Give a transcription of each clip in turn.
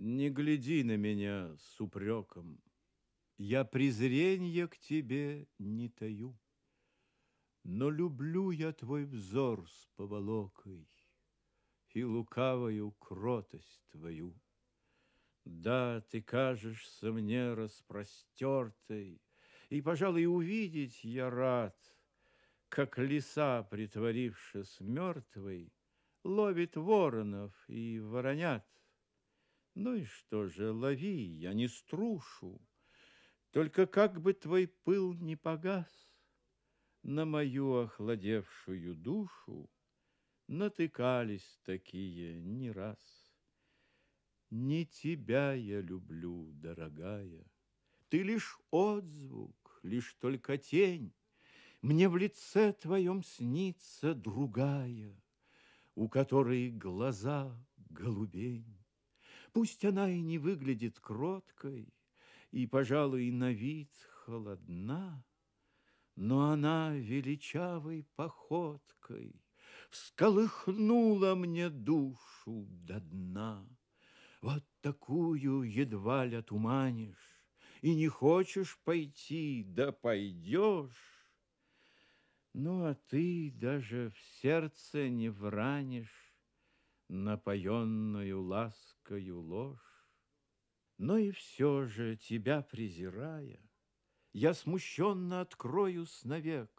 Не гляди на меня с упреком, Я презренье к тебе не таю, Но люблю я твой взор с поволокой И лукавою кротость твою. Да, ты кажешься мне распростертой, И, пожалуй, увидеть я рад, Как лиса, притворившись мертвой, Ловит воронов и воронят — ну и что же, лови, я не струшу. Только как бы твой пыл не погас, На мою охладевшую душу Натыкались такие не раз. Не тебя я люблю, дорогая, Ты лишь отзвук, лишь только тень. Мне в лице твоем снится другая, У которой глаза голубень. Пусть она и не выглядит кроткой, и, пожалуй, на вид холодна, но она величавой походкой всколыхнула мне душу до дна. Вот такую едва ли отуманишь и не хочешь пойти, да пойдешь. Ну, а ты даже в сердце не вранишь, напоенную ласкою ложь. Но и все же, тебя презирая, Я смущенно откроюсь навек.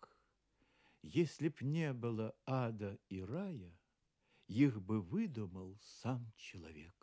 Если б не было ада и рая, Их бы выдумал сам человек.